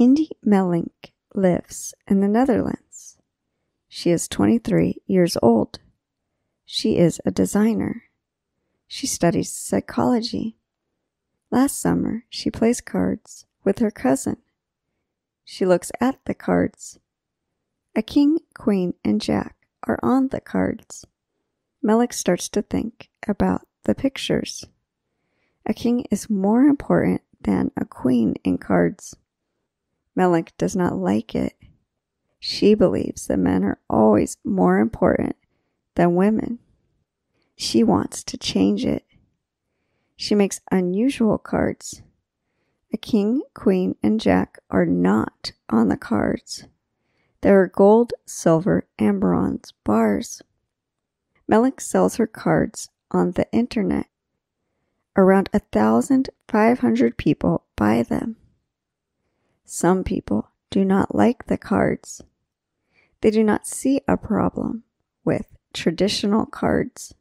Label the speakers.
Speaker 1: Indy Melink lives in the Netherlands. She is 23 years old. She is a designer. She studies psychology. Last summer, she plays cards with her cousin. She looks at the cards. A king, queen, and jack are on the cards. Melick starts to think about the pictures. A king is more important than a queen in cards. Melik does not like it. She believes that men are always more important than women. She wants to change it. She makes unusual cards. A king, queen, and jack are not on the cards. There are gold, silver, and bronze bars. Melik sells her cards on the internet. Around a 1,500 people buy them. Some people do not like the cards. They do not see a problem with traditional cards.